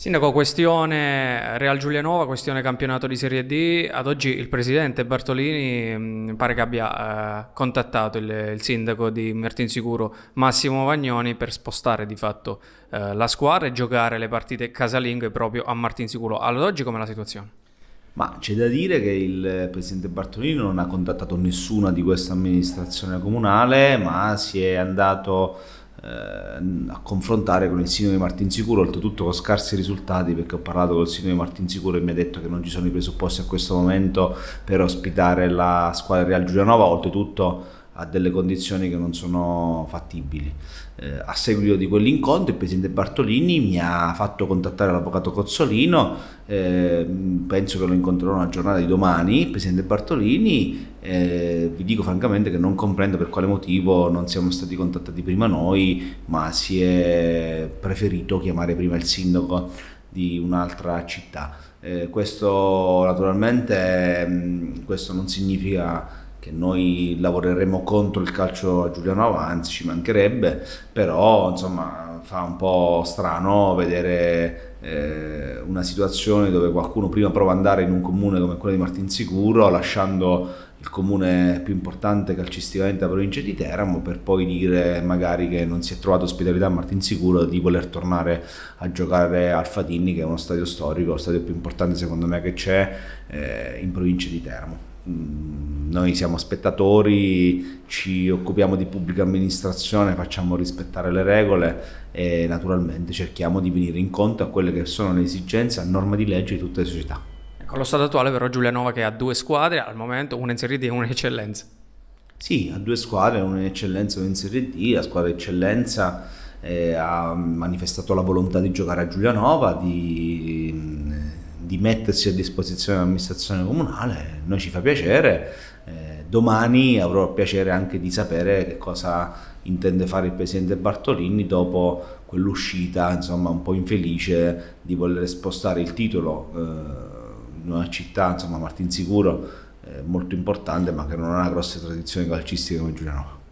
Sindaco, questione Real Giulianova, questione campionato di Serie D. Ad oggi il presidente Bartolini pare che abbia eh, contattato il, il, sindaco di Mertinsicuro, Massimo Vagnoni, per spostare di fatto eh, la squadra e giocare le partite casalinghe proprio a Martinsicuro. Ad oggi com'è la situazione? Ma c'è da dire che il presidente Bartolini non ha contattato nessuna di questa amministrazione comunale, ma si è andato eh, a confrontare con il signore di Martinsicuro, oltretutto con scarsi risultati perché ho parlato con il signore di Martinsicuro e mi ha detto che non ci sono i presupposti a questo momento per ospitare la squadra Real Giulianova, oltretutto a delle condizioni che non sono fattibili. Eh, a seguito di quell'incontro il presidente Bartolini mi ha fatto contattare l'avvocato Cozzolino, eh, penso che lo incontrerò nella giornata di domani, il presidente Bartolini, eh, vi dico francamente che non comprendo per quale motivo non siamo stati contattati prima noi, ma si è preferito chiamare prima il sindaco di un'altra città. Eh, questo naturalmente mm, questo non significa che noi lavoreremo contro il calcio a Giuliano Avanzi, ci mancherebbe, però insomma fa un po' strano vedere eh, una situazione dove qualcuno prima prova ad andare in un comune come quello di Martinsicuro, lasciando il comune più importante calcisticamente della provincia di Teramo per poi dire magari che non si è trovato ospitalità a Martinsicuro di voler tornare a giocare al Fatini che è uno stadio storico, lo stadio più importante secondo me che c'è eh, in provincia di Teramo. Mm noi siamo spettatori, ci occupiamo di pubblica amministrazione, facciamo rispettare le regole e naturalmente cerchiamo di venire incontro a quelle che sono le esigenze a norma di legge di tutte le società. Con ecco, lo stato attuale però Giulianova che ha due squadre, al momento una in Serie D e una in Eccellenza. Sì, ha due squadre, una in Eccellenza e una in Serie D, la squadra Eccellenza eh, ha manifestato la volontà di giocare a Giulianova, di di mettersi a disposizione dell'amministrazione comunale, noi ci fa piacere, eh, domani avrò piacere anche di sapere che cosa intende fare il presidente Bartolini dopo quell'uscita insomma, un po' infelice di voler spostare il titolo eh, in una città, insomma Martinsicuro, eh, molto importante ma che non ha una grossa tradizione calcistica come Giuliano.